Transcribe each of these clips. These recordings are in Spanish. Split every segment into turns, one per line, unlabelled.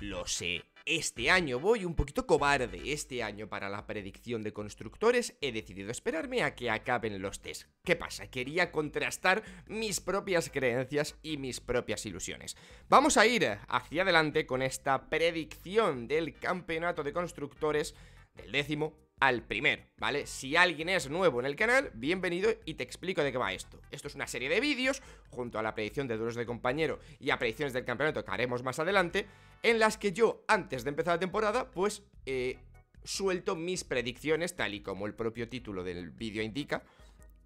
Lo sé. Este año voy un poquito cobarde. Este año para la predicción de constructores he decidido esperarme a que acaben los test. ¿Qué pasa? Quería contrastar mis propias creencias y mis propias ilusiones. Vamos a ir hacia adelante con esta predicción del campeonato de constructores del décimo al primero, ¿vale? Si alguien es nuevo en el canal, bienvenido y te explico de qué va esto. Esto es una serie de vídeos, junto a la predicción de duros de compañero y a predicciones del campeonato que haremos más adelante, en las que yo, antes de empezar la temporada, pues eh, suelto mis predicciones, tal y como el propio título del vídeo indica,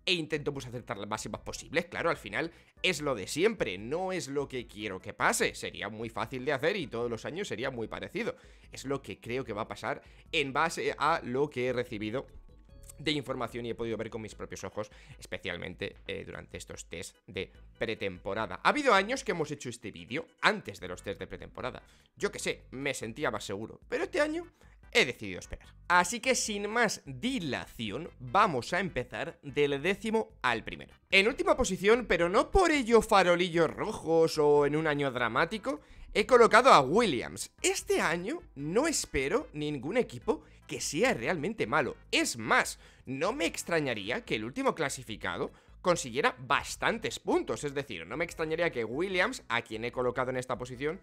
e intento pues acertar las máximas posibles. Claro, al final es lo de siempre, no es lo que quiero que pase. Sería muy fácil de hacer y todos los años sería muy parecido. Es lo que creo que va a pasar en base a lo que he recibido de información y he podido ver con mis propios ojos, especialmente eh, durante estos test de pretemporada. Ha habido años que hemos hecho este vídeo antes de los test de pretemporada. Yo que sé, me sentía más seguro, pero este año he decidido esperar. Así que sin más dilación, vamos a empezar del décimo al primero. En última posición, pero no por ello farolillos rojos o en un año dramático, he colocado a Williams. Este año no espero ningún equipo que sea realmente malo. Es más, no me extrañaría que el último clasificado consiguiera bastantes puntos. Es decir, no me extrañaría que Williams, a quien he colocado en esta posición,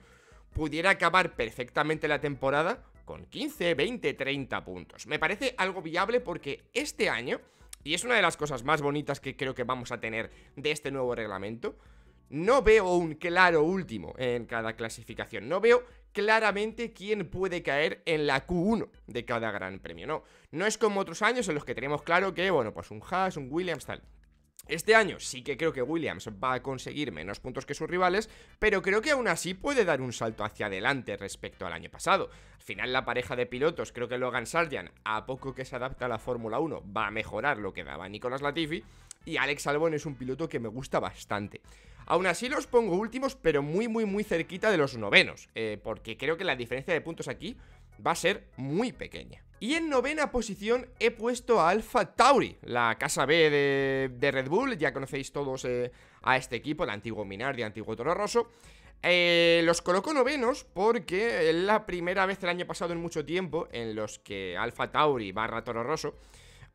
pudiera acabar perfectamente la temporada 15, 20, 30 puntos. Me parece algo viable porque este año, y es una de las cosas más bonitas que creo que vamos a tener de este nuevo reglamento, no veo un claro último en cada clasificación. No veo claramente quién puede caer en la Q1 de cada gran premio. No, no es como otros años en los que tenemos claro que, bueno, pues un Haas, un Williams, tal. Este año sí que creo que Williams va a conseguir menos puntos que sus rivales, pero creo que aún así puede dar un salto hacia adelante respecto al año pasado. Al final la pareja de pilotos, creo que Logan Sargent, a poco que se adapta a la Fórmula 1, va a mejorar lo que daba Nicolas Latifi, y Alex Albon es un piloto que me gusta bastante. Aún así los pongo últimos, pero muy muy muy cerquita de los novenos, eh, porque creo que la diferencia de puntos aquí va a ser muy pequeña. Y en novena posición he puesto a Alpha Tauri, la casa B de, Red Bull. Ya conocéis todos eh, a este equipo, el antiguo Minardi, el antiguo Toro Rosso. Eh, los coloco novenos porque es la primera vez el año pasado en mucho tiempo en los que Alpha Tauri barra Toro Rosso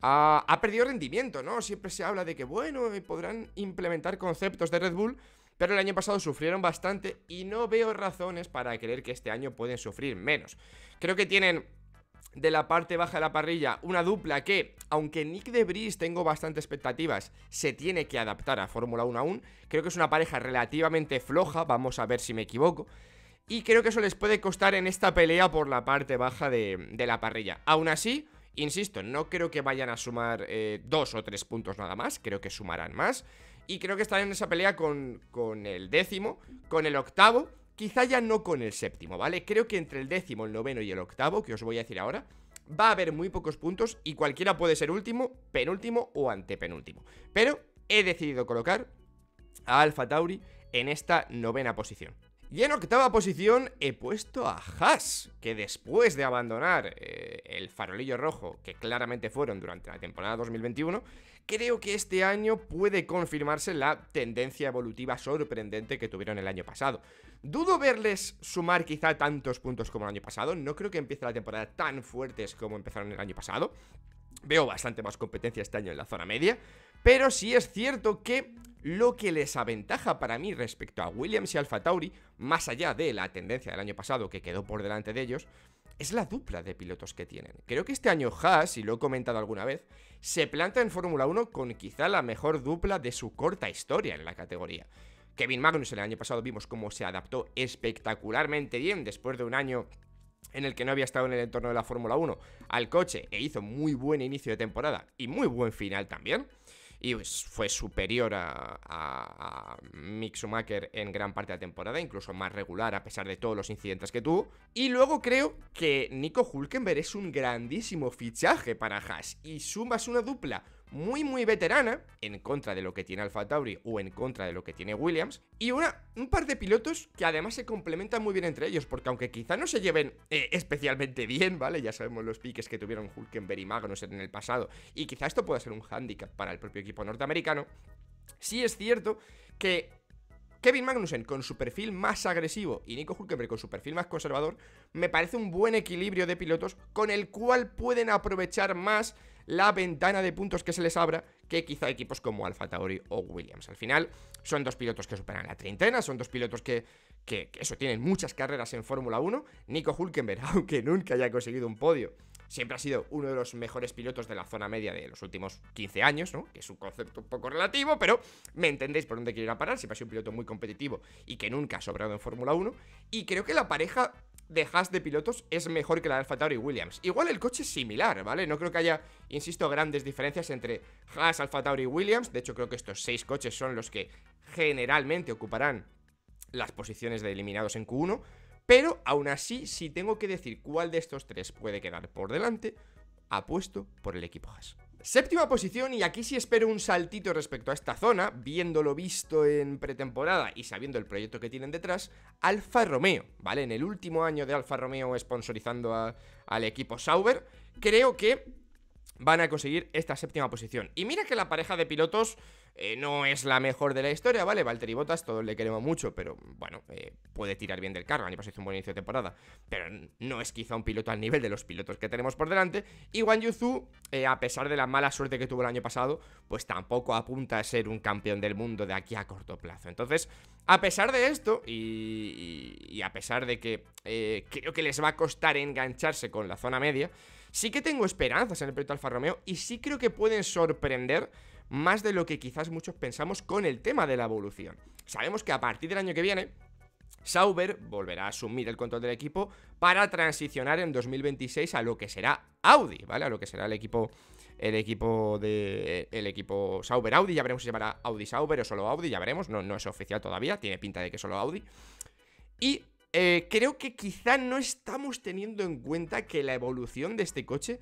ha, ah, ha perdido rendimiento, ¿no? Siempre se habla de que, bueno, eh, podrán implementar conceptos de Red Bull, pero el año pasado sufrieron bastante y no veo razones para creer que este año pueden sufrir menos. Creo que tienen de la parte baja de la parrilla, una dupla que, aunque Nick de Bris tengo bastantes expectativas, se tiene que adaptar a Fórmula 1 aún. Creo que es una pareja relativamente floja, vamos a ver si me equivoco. Y creo que eso les puede costar en esta pelea por la parte baja de, la parrilla. Aún así, insisto, no creo que vayan a sumar eh, dos o tres puntos nada más, creo que sumarán más. Y creo que estaré en esa pelea con, el décimo, con el octavo, quizá ya no con el séptimo, ¿vale? Creo que entre el décimo, el noveno y el octavo, que os voy a decir ahora, va a haber muy pocos puntos y cualquiera puede ser último, penúltimo o antepenúltimo. Pero he decidido colocar a Alfa Tauri en esta novena posición. Y en octava posición he puesto a Haas, que después de abandonar eh, el farolillo rojo, que claramente fueron durante la temporada 2021, creo que este año puede confirmarse la tendencia evolutiva sorprendente que tuvieron el año pasado. Dudo verles sumar quizá tantos puntos como el año pasado, no creo que empiece la temporada tan fuertes como empezaron el año pasado, Veo bastante más competencia este año en la zona media, pero sí es cierto que lo que les aventaja para mí respecto a Williams y Alfa Tauri, más allá de la tendencia del año pasado que quedó por delante de ellos, es la dupla de pilotos que tienen. Creo que este año Haas, y lo he comentado alguna vez, se planta en Fórmula 1 con quizá la mejor dupla de su corta historia en la categoría. Kevin Magnus el año pasado vimos cómo se adaptó espectacularmente bien después de un año en el que no había estado en el entorno de la Fórmula 1 al coche e hizo muy buen inicio de temporada y muy buen final también. Y pues, fue superior a, a, Mick Schumacher en gran parte de la temporada, incluso más regular a pesar de todos los incidentes que tuvo. Y luego creo que Nico Hulkenberg es un grandísimo fichaje para Haas y sumas una dupla muy muy veterana, en contra de lo que tiene Alfa Tauri o en contra de lo que tiene Williams, y una, un par de pilotos que además se complementan muy bien entre ellos, porque aunque quizá no se lleven eh, especialmente bien, ¿vale? Ya sabemos los piques que tuvieron Hulkenberg y Magnus en el pasado, y quizá esto pueda ser un hándicap para el propio equipo norteamericano, sí es cierto que Kevin Magnussen con su perfil más agresivo y Nico Hulkenberg con su perfil más conservador, me parece un buen equilibrio de pilotos con el cual pueden aprovechar más la ventana de puntos que se les abra que quizá equipos como Alfa Tauri o Williams. Al final, son dos pilotos que superan la treintena, son dos pilotos que, que, eso, tienen muchas carreras en Fórmula 1. Nico Hulkenberg, aunque nunca haya conseguido un podio, siempre ha sido uno de los mejores pilotos de la zona media de los últimos 15 años, ¿no? Que es un concepto un poco relativo, pero me entendéis por dónde quiero ir a parar. Siempre ha sido un piloto muy competitivo y que nunca ha sobrado en Fórmula 1. Y creo que la pareja de Haas de pilotos es mejor que la de y Williams. Igual el coche es similar, ¿vale? No creo que haya, insisto, grandes diferencias entre Haas Alfa Tauri Williams. De hecho, creo que estos seis coches son los que generalmente ocuparán las posiciones de eliminados en Q1. Pero aún así, si tengo que decir cuál de estos tres puede quedar por delante, apuesto por el equipo Haas. Séptima posición, y aquí sí espero un saltito respecto a esta zona, viéndolo visto en pretemporada y sabiendo el proyecto que tienen detrás, Alfa Romeo, ¿vale? En el último año de Alfa Romeo sponsorizando al equipo Sauber, creo que van a conseguir esta séptima posición. Y mira que la pareja de pilotos eh, no es la mejor de la historia, ¿vale? Valtteri Bottas, todos le queremos mucho, pero bueno, eh, puede tirar bien del carro, pasado hizo un buen inicio de temporada, pero no es quizá un piloto al nivel de los pilotos que tenemos por delante. Y Wang Yuzu, eh, a pesar de la mala suerte que tuvo el año pasado, pues tampoco apunta a ser un campeón del mundo de aquí a corto plazo. Entonces, a pesar de esto, y a pesar de que creo que les va a costar engancharse con la zona media, Sí que tengo esperanzas en el proyecto Alfa Romeo y sí creo que pueden sorprender más de lo que quizás muchos pensamos con el tema de la evolución. Sabemos que a partir del año que viene, Sauber volverá a asumir el control del equipo para transicionar en 2026 a lo que será Audi, ¿vale? A lo que será el equipo el equipo de el equipo Sauber Audi, ya veremos si llevará Audi Sauber o solo Audi, ya veremos, no no es oficial todavía, tiene pinta de que solo Audi. Y eh, creo que quizá no estamos teniendo en cuenta que la evolución de este coche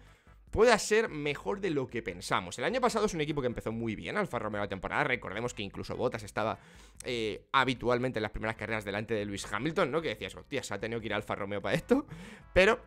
pueda ser mejor de lo que pensamos. El año pasado es un equipo que empezó muy bien, Alfa Romeo la temporada. Recordemos que incluso Bottas estaba eh, habitualmente en las primeras carreras delante de Lewis Hamilton, ¿no? Que decías, hostia, ha tenido que ir Alfa Romeo para esto. Pero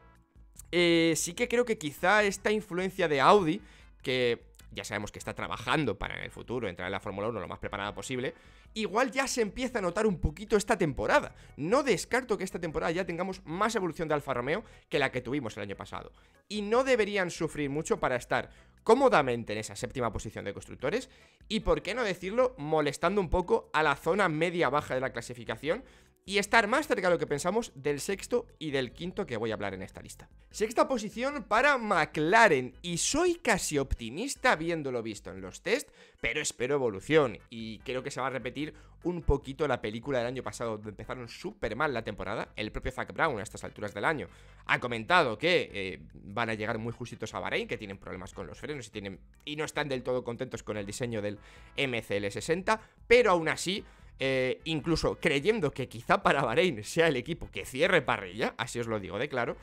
eh, sí que creo que quizá esta influencia de Audi, que ya sabemos que está trabajando para en el futuro entrar en la Fórmula 1 lo más preparada posible, igual ya se empieza a notar un poquito esta temporada. No descarto que esta temporada ya tengamos más evolución de Alfa Romeo que la que tuvimos el año pasado. Y no deberían sufrir mucho para estar cómodamente en esa séptima posición de constructores y, por qué no decirlo, molestando un poco a la zona media-baja de la clasificación y estar más cerca de lo que pensamos del sexto y del quinto que voy a hablar en esta lista. Sexta posición para McLaren y soy casi optimista viéndolo visto en los test, pero espero evolución y creo que se va a repetir un poquito la película del año pasado donde empezaron súper mal la temporada. El propio Zach Brown a estas alturas del año ha comentado que eh, van a llegar muy justitos a Bahrein, que tienen problemas con los frenos y, y no están del todo contentos con el diseño del MCL60, pero aún así eh, incluso creyendo que quizá para Bahrein sea el equipo que cierre parrilla, así os lo digo de claro,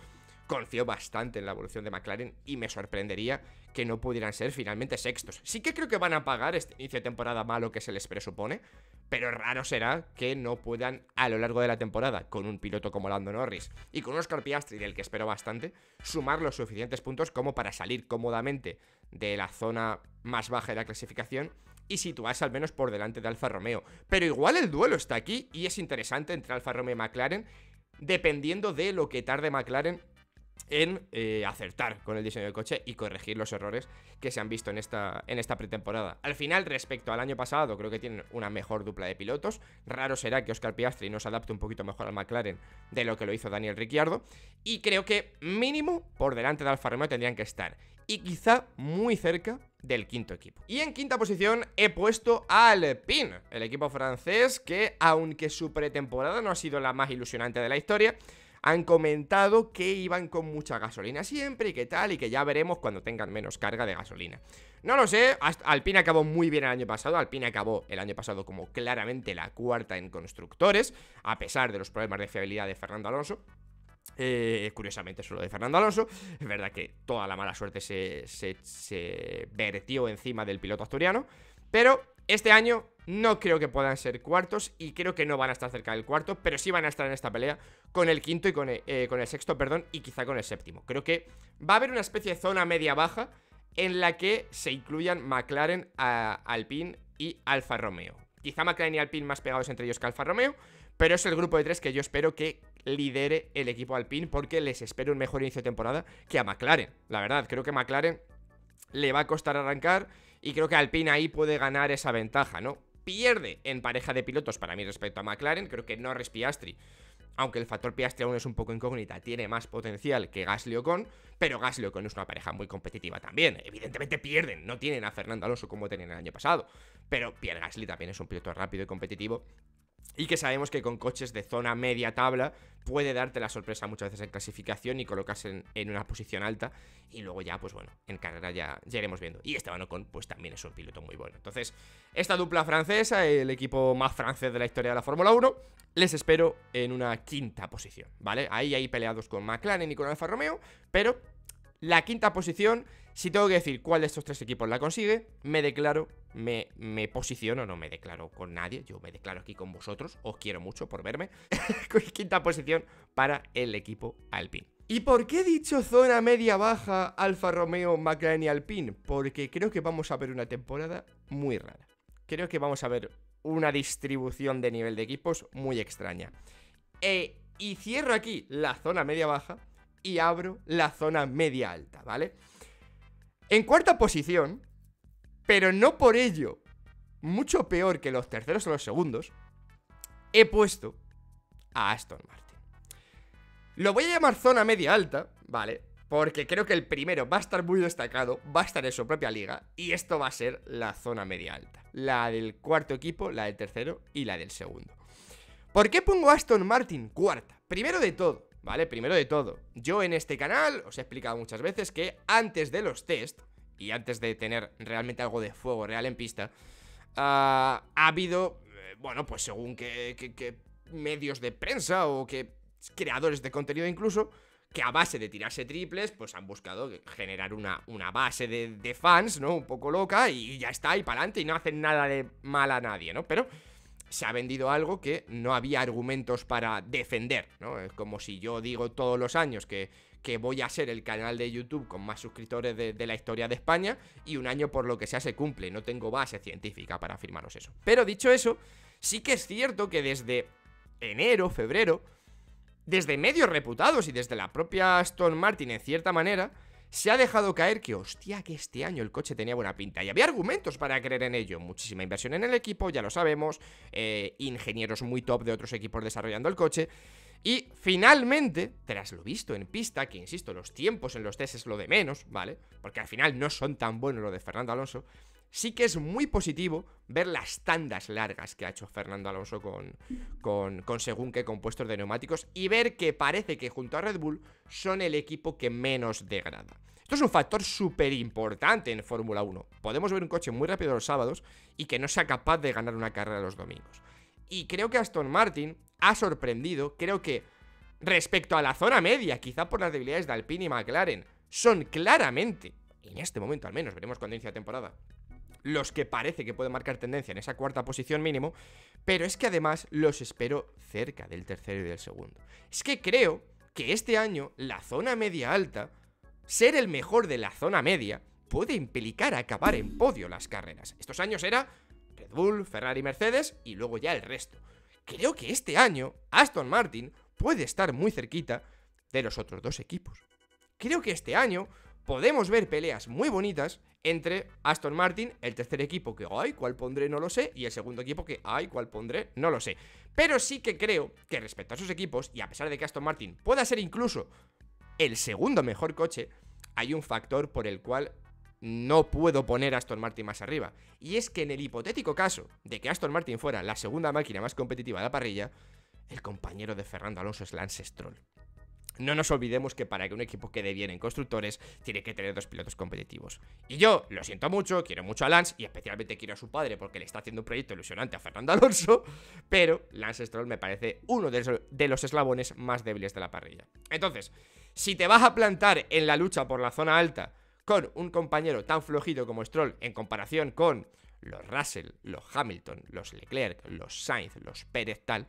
confío bastante en la evolución de McLaren y me sorprendería que no pudieran ser finalmente sextos. Sí que creo que van a pagar este inicio de temporada malo que se les presupone, pero raro será que no puedan a lo largo de la temporada, con un piloto como Lando Norris y con un Oscar Piastri del que espero bastante, sumar los suficientes puntos como para salir cómodamente de la zona más baja de la clasificación y situarse al menos por delante de Alfa Romeo. Pero igual el duelo está aquí y es interesante entre Alfa Romeo y McLaren, dependiendo de lo que tarde McLaren en eh, acertar con el diseño del coche y corregir los errores que se han visto en esta, en esta pretemporada. Al final, respecto al año pasado, creo que tienen una mejor dupla de pilotos. Raro será que Oscar Piastri nos adapte un poquito mejor al McLaren de lo que lo hizo Daniel Ricciardo. Y creo que mínimo por delante de Alfa Romeo tendrían que estar y quizá muy cerca del quinto equipo. Y en quinta posición he puesto al PIN, el equipo francés que, aunque su pretemporada no ha sido la más ilusionante de la historia, han comentado que iban con mucha gasolina siempre y que tal, y que ya veremos cuando tengan menos carga de gasolina. No lo sé, Alpine acabó muy bien el año pasado, Alpine acabó el año pasado como claramente la cuarta en constructores, a pesar de los problemas de fiabilidad de Fernando Alonso, eh, curiosamente, solo de Fernando Alonso. Es verdad que toda la mala suerte se, vertió encima del piloto asturiano. Pero este año no creo que puedan ser cuartos y creo que no van a estar cerca del cuarto, pero sí van a estar en esta pelea con el quinto y con eh, eh, el, sexto, perdón, y quizá con el séptimo. Creo que va a haber una especie de zona media-baja en la que se incluyan McLaren, Alpine y Alfa Romeo. Quizá McLaren y Alpine más pegados entre ellos que Alfa Romeo, pero es el grupo de tres que yo espero que lidere el equipo Alpine porque les espero un mejor inicio de temporada que a McLaren. La verdad, creo que McLaren le va a costar arrancar y creo que Alpine ahí puede ganar esa ventaja, ¿no? Pierde en pareja de pilotos para mí respecto a McLaren, creo que Norris Piastri aunque el factor Piastri aún es un poco incógnita, tiene más potencial que Gasly Ocon, pero Gasly Ocon es una pareja muy competitiva también. Evidentemente pierden, no tienen a Fernando Alonso como tenían el año pasado, pero Pierre Gasly también es un piloto rápido y competitivo y que sabemos que con coches de zona media tabla puede darte la sorpresa muchas veces en clasificación y colocarse en, una posición alta y luego ya, pues bueno, en carrera ya, ya iremos viendo. Y Esteban Ocon, pues también es un piloto muy bueno. Entonces, esta dupla francesa, el equipo más francés de la historia de la Fórmula 1, les espero en una quinta posición, ¿vale? Ahí hay peleados con McLaren y con Alfa Romeo, pero la quinta posición si tengo que decir cuál de estos tres equipos la consigue, me declaro, me, me posiciono, no me declaro con nadie, yo me declaro aquí con vosotros, os quiero mucho por verme. Quinta posición para el equipo Alpine. ¿Y por qué he dicho zona media-baja Alfa Romeo, McLaren y Alpine? Porque creo que vamos a ver una temporada muy rara. Creo que vamos a ver una distribución de nivel de equipos muy extraña. E, y cierro aquí la zona media-baja y abro la zona media-alta, ¿vale? En cuarta posición, pero no por ello mucho peor que los terceros o los segundos, he puesto a Aston Martin. Lo voy a llamar zona media alta, ¿vale? Porque creo que el primero va a estar muy destacado, va a estar en su propia liga, y esto va a ser la zona media alta. La del cuarto equipo, la del tercero y la del segundo. ¿Por qué pongo a Aston Martin cuarta? Primero de todo, ¿vale? Primero de todo, yo en este canal os he explicado muchas veces que antes de los test y antes de tener realmente algo de fuego real en pista, ah, ha habido, eh, bueno, pues según qué medios de prensa o que creadores de contenido incluso, que a base de tirarse triples, pues han buscado generar una, una base de, de, fans, ¿no? Un poco loca y ya está, y para adelante, y no hacen nada de mal a nadie, ¿no? Pero se ha vendido algo que no había argumentos para defender, ¿no? Es como si yo digo todos los años que, voy a ser el canal de YouTube con más suscriptores de, la historia de España y un año por lo que sea se cumple, no tengo base científica para afirmaros eso. Pero dicho eso, sí que es cierto que desde enero, febrero, desde medios reputados y desde la propia Stone Martin en cierta manera, se ha dejado caer que, hostia, que este año el coche tenía buena pinta. Y había argumentos para creer en ello. Muchísima inversión en el equipo, ya lo sabemos. Eh, ingenieros muy top de otros equipos desarrollando el coche. Y finalmente, tras lo visto en pista, que insisto, los tiempos en los test es lo de menos, ¿vale? Porque al final no son tan buenos los de Fernando Alonso sí que es muy positivo ver las tandas largas que ha hecho Fernando Alonso con, con, según qué compuestos de neumáticos y ver que parece que junto a Red Bull son el equipo que menos degrada. Esto es un factor súper importante en Fórmula 1. Podemos ver un coche muy rápido los sábados y que no sea capaz de ganar una carrera los domingos. Y creo que Aston Martin ha sorprendido, creo que respecto a la zona media, quizá por las debilidades de Alpine y McLaren, son claramente, en este momento al menos, veremos cuando inicia la temporada, los que parece que pueden marcar tendencia en esa cuarta posición mínimo, pero es que además los espero cerca del tercero y del segundo. Es que creo que este año la zona media alta, ser el mejor de la zona media, puede implicar acabar en podio las carreras. Estos años era Red Bull, Ferrari, Mercedes y luego ya el resto. Creo que este año Aston Martin puede estar muy cerquita de los otros dos equipos. Creo que este año podemos ver peleas muy bonitas entre Aston Martin, el tercer equipo que, ay, ¿cuál pondré? No lo sé, y el segundo equipo que, ay, ¿cuál pondré? No lo sé. Pero sí que creo que respecto a sus equipos, y a pesar de que Aston Martin pueda ser incluso el segundo mejor coche, hay un factor por el cual no puedo poner a Aston Martin más arriba. Y es que en el hipotético caso de que Aston Martin fuera la segunda máquina más competitiva de la parrilla, el compañero de Fernando Alonso es Lance Stroll. No nos olvidemos que para que un equipo quede bien en constructores, tiene que tener dos pilotos competitivos. Y yo lo siento mucho, quiero mucho a Lance y especialmente quiero a su padre porque le está haciendo un proyecto ilusionante a Fernando Alonso, pero Lance Stroll me parece uno de los, eslabones más débiles de la parrilla. Entonces, si te vas a plantar en la lucha por la zona alta con un compañero tan flojito como Stroll en comparación con los Russell, los Hamilton, los Leclerc, los Sainz, los Pérez, tal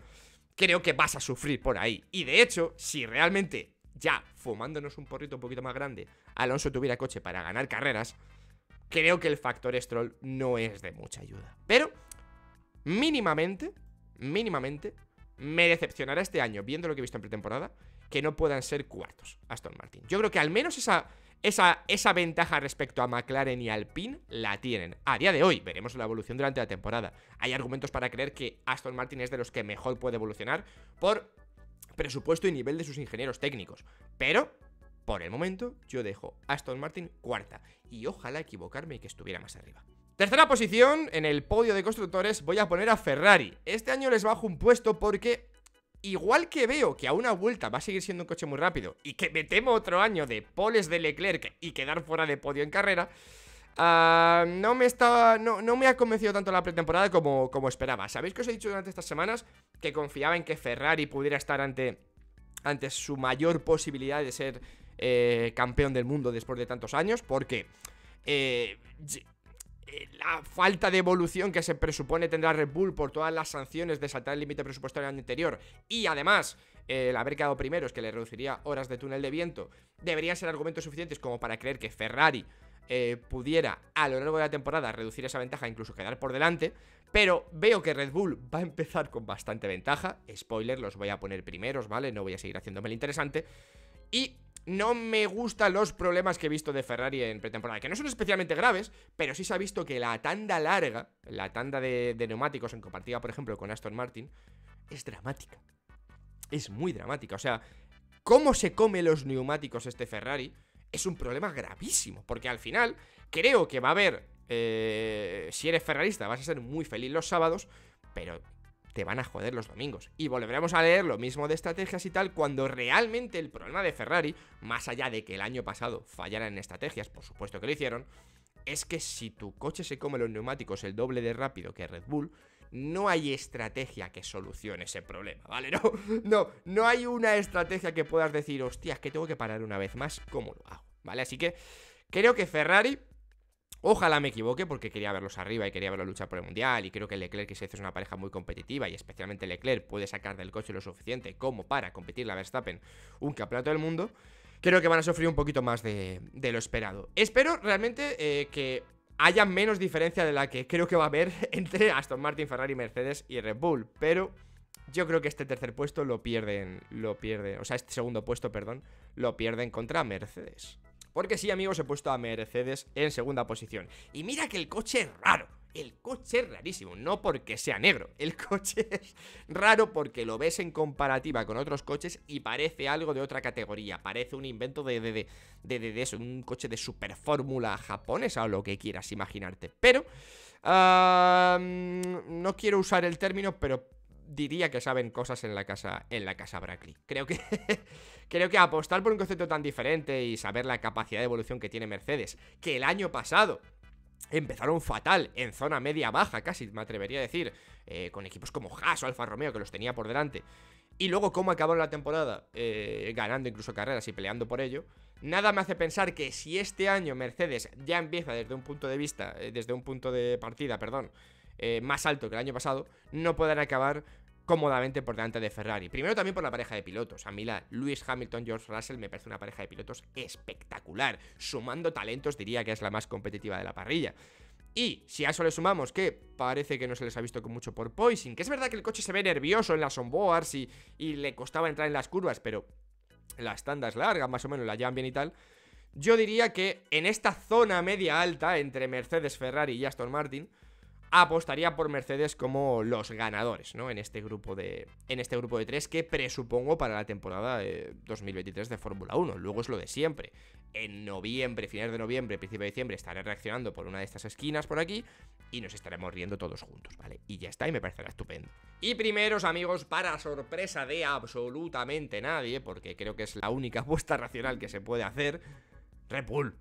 creo que vas a sufrir por ahí. Y de hecho, si realmente ya fumándonos un porrito un poquito más grande, Alonso tuviera coche para ganar carreras, creo que el factor Stroll no es de mucha ayuda. Pero, mínimamente, mínimamente, me decepcionará este año, viendo lo que he visto en pretemporada, que no puedan ser cuartos Aston Martin. Yo creo que al menos esa esa, ventaja respecto a McLaren y Alpine la tienen. A día de hoy veremos la evolución durante la temporada. Hay argumentos para creer que Aston Martin es de los que mejor puede evolucionar por presupuesto y nivel de sus ingenieros técnicos. Pero por el momento, yo dejo Aston Martin cuarta. Y ojalá equivocarme y que estuviera más arriba. Tercera posición, en el podio de constructores voy a poner a Ferrari. Este año les bajo un puesto porque Igual que veo que a una vuelta va a seguir siendo un coche muy rápido y que me temo otro año de poles de Leclerc y quedar fuera de podio en carrera, ah, no, me no, me ha convencido tanto la pretemporada como, como esperaba. ¿Sabéis que os he dicho durante estas semanas que confiaba en que Ferrari pudiera estar ante, ante su mayor posibilidad de ser eh, campeón del mundo después de tantos años? Porque... Eh, eh, la falta de evolución que se presupone tendrá Red Bull por todas las sanciones de saltar el límite presupuestario anterior y además el haber quedado primeros que le reduciría horas de túnel de viento, deberían ser argumentos suficientes como para creer que Ferrari eh, pudiera a lo largo de la temporada reducir esa ventaja, e incluso quedar por delante, pero veo que Red Bull va a empezar con bastante ventaja, spoiler, los voy a poner primeros, ¿vale? No voy a seguir haciéndome el interesante, y no me gustan los problemas que he visto de Ferrari en pretemporada, que no son especialmente graves, pero sí se ha visto que la tanda larga, la tanda de, neumáticos en compartida, por ejemplo, con Aston Martin, es dramática. Es muy dramática. O sea, cómo se come los neumáticos este Ferrari es un problema gravísimo, porque al final creo que va a haber, eh, si eres ferrarista, vas a ser muy feliz los sábados, pero te van a joder los domingos. Y volveremos a leer lo mismo de estrategias y tal cuando realmente el problema de Ferrari, más allá de que el año pasado fallaran en estrategias, por supuesto que lo hicieron, es que si tu coche se come los neumáticos el doble de rápido que Red Bull, no hay estrategia que solucione ese problema, ¿vale? No, no, no hay una estrategia que puedas decir, hostias, que tengo que parar una vez más, ¿cómo lo hago? ¿Vale? Así que creo que Ferrari Ojalá me equivoque porque quería verlos arriba y quería verlos luchar por el Mundial y creo que Leclerc y Sainz es una pareja muy competitiva y especialmente Leclerc puede sacar del coche lo suficiente como para competir la Verstappen un campeonato del mundo. Creo que van a sufrir un poquito más de, lo esperado. Espero realmente eh, que haya menos diferencia de la que creo que va a haber entre Aston Martin, Ferrari, Mercedes y Red Bull, pero yo creo que este tercer puesto lo pierden, lo pierden, o sea, este segundo puesto, perdón, lo pierden contra Mercedes. Porque sí, amigos, he puesto a Mercedes en segunda posición. Y mira que el coche es raro. El coche es rarísimo, no porque sea negro. El coche es raro porque lo ves en comparativa con otros coches y parece algo de otra categoría. Parece un invento de, de, un coche de superfórmula fórmula japonesa o lo que quieras imaginarte. Pero... no quiero usar el término, pero diría que saben cosas en la casa, en la casa Brackley. Creo que, creo que apostar por un concepto tan diferente y saber la capacidad de evolución que tiene Mercedes, que el año pasado empezaron fatal en zona media baja, casi me atrevería a decir, eh, con equipos como Haas o Alfa Romeo que los tenía por delante. Y luego cómo acabaron la temporada, eh, ganando incluso carreras y peleando por ello. Nada me hace pensar que si este año Mercedes ya empieza desde un punto de vista, eh, desde un punto de partida, perdón, eh, más alto que el año pasado, no podrán acabar cómodamente por delante de Ferrari. Primero también por la pareja de pilotos. A mí la Lewis Hamilton, George Russell me parece una pareja de pilotos espectacular. Sumando talentos diría que es la más competitiva de la parrilla. Y si a eso le sumamos que parece que no se les ha visto con mucho por Poison que es verdad que el coche se ve nervioso en las onboards y, y le costaba entrar en las curvas, pero las tandas largas más o menos la llevan bien y tal. Yo diría que en esta zona media alta entre Mercedes, Ferrari y Aston Martin, apostaría por Mercedes como los ganadores, ¿no? En este grupo de, en este grupo de tres que presupongo para la temporada de 2023 de Fórmula 1. Luego es lo de siempre. En noviembre, finales de noviembre, principio de diciembre, estaré reaccionando por una de estas esquinas por aquí y nos estaremos riendo todos juntos, ¿vale? Y ya está, y me parecerá estupendo. Y primeros, amigos, para sorpresa de absolutamente nadie, porque creo que es la única apuesta racional que se puede hacer, Repul.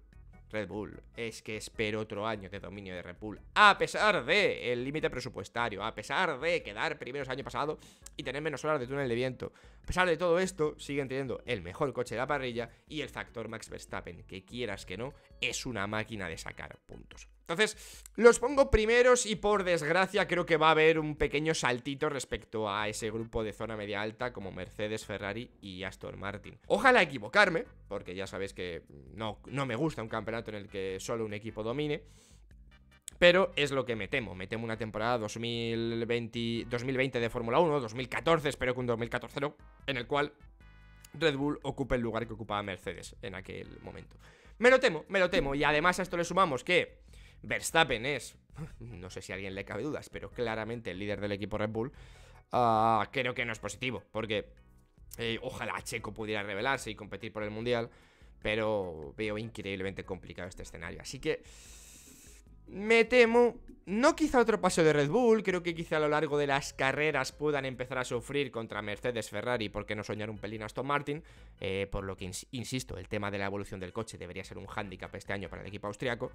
Red Bull, es que espero otro año de dominio de Red Bull. A pesar de el límite presupuestario, a pesar de quedar primeros año pasado y tener menos horas de túnel de viento. A pesar de todo esto, siguen teniendo el mejor coche de la parrilla y el factor Max Verstappen, que quieras que no, es una máquina de sacar puntos. Entonces, los pongo primeros y por desgracia creo que va a haber un pequeño saltito respecto a ese grupo de zona media alta como Mercedes, Ferrari y Aston Martin. Ojalá equivocarme, porque ya sabéis que no, no me gusta un campeonato en el que solo un equipo domine. Pero es lo que me temo. Me temo una temporada 2020, 2020 de Fórmula 1, 2014, espero que un 2014 en el cual Red Bull ocupe el lugar que ocupaba Mercedes en aquel momento. Me lo temo, me lo temo. Y además a esto le sumamos que Verstappen es, no sé si a alguien le cabe dudas, pero claramente el líder del equipo Red Bull, ah, creo que no es positivo, porque eh, ojalá Checo pudiera revelarse y competir por el Mundial, pero veo increíblemente complicado este escenario. Así que me temo no quizá otro paso de Red Bull, creo que quizá a lo largo de las carreras puedan empezar a sufrir contra Mercedes, Ferrari, porque no soñar un pelín Aston Martin, eh, por lo que, insisto, el tema de la evolución del coche debería ser un hándicap este año para el equipo austriaco,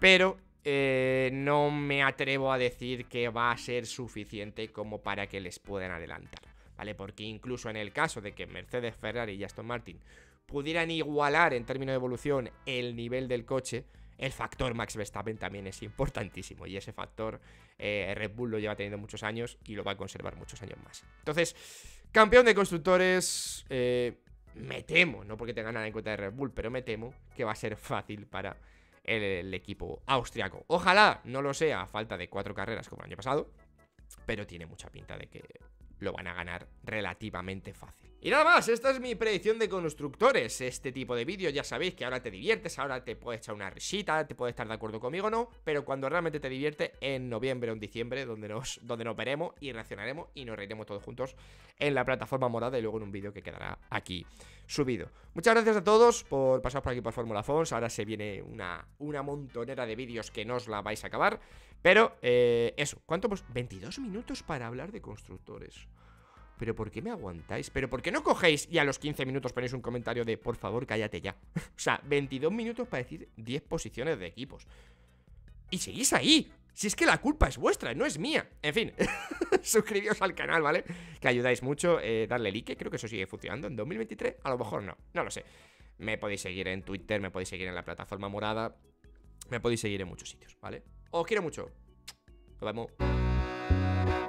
pero eh, no me atrevo a decir que va a ser suficiente como para que les puedan adelantar, ¿vale? Porque incluso en el caso de que Mercedes, Ferrari y Aston Martin pudieran igualar en términos de evolución el nivel del coche, el factor Max Verstappen también es importantísimo y ese factor eh, Red Bull lo lleva teniendo muchos años y lo va a conservar muchos años más. Entonces, campeón de constructores, eh, me temo, no porque tenga nada en cuenta de Red Bull, pero me temo que va a ser fácil para el, el equipo austriaco. Ojalá no lo sea a falta de cuatro carreras como el año pasado, pero tiene mucha pinta de que lo van a ganar relativamente fácil. Y nada más, esta es mi predicción de constructores. Este tipo de vídeos, ya sabéis que ahora te diviertes, ahora te puedes echar una risita, te puedes estar de acuerdo conmigo o no, pero cuando realmente te divierte en noviembre o en diciembre, donde nos, donde veremos y reaccionaremos y nos reiremos todos juntos en la plataforma morada y luego en un vídeo que quedará aquí subido. Muchas gracias a todos por pasar por aquí por Fórmula Fons. Ahora se viene una, una montonera de vídeos que no os la vais a acabar. Pero, eh, eso, ¿cuánto? Pues 22 minutos para hablar de constructores. ¿Pero por qué me aguantáis? ¿Pero por qué no cogéis y a los 15 minutos ponéis un comentario de por favor cállate ya? o sea, 22 minutos para decir 10 posiciones de equipos. Y seguís ahí. Si es que la culpa es vuestra, no es mía. En fin, suscribíos al canal, ¿vale? Que ayudáis mucho. Eh, darle like, creo que eso sigue funcionando. En 2023, a lo mejor no, no lo sé. Me podéis seguir en Twitter, me podéis seguir en la plataforma morada. Me podéis seguir en muchos sitios, ¿vale? Os quiero mucho. Nos vemos.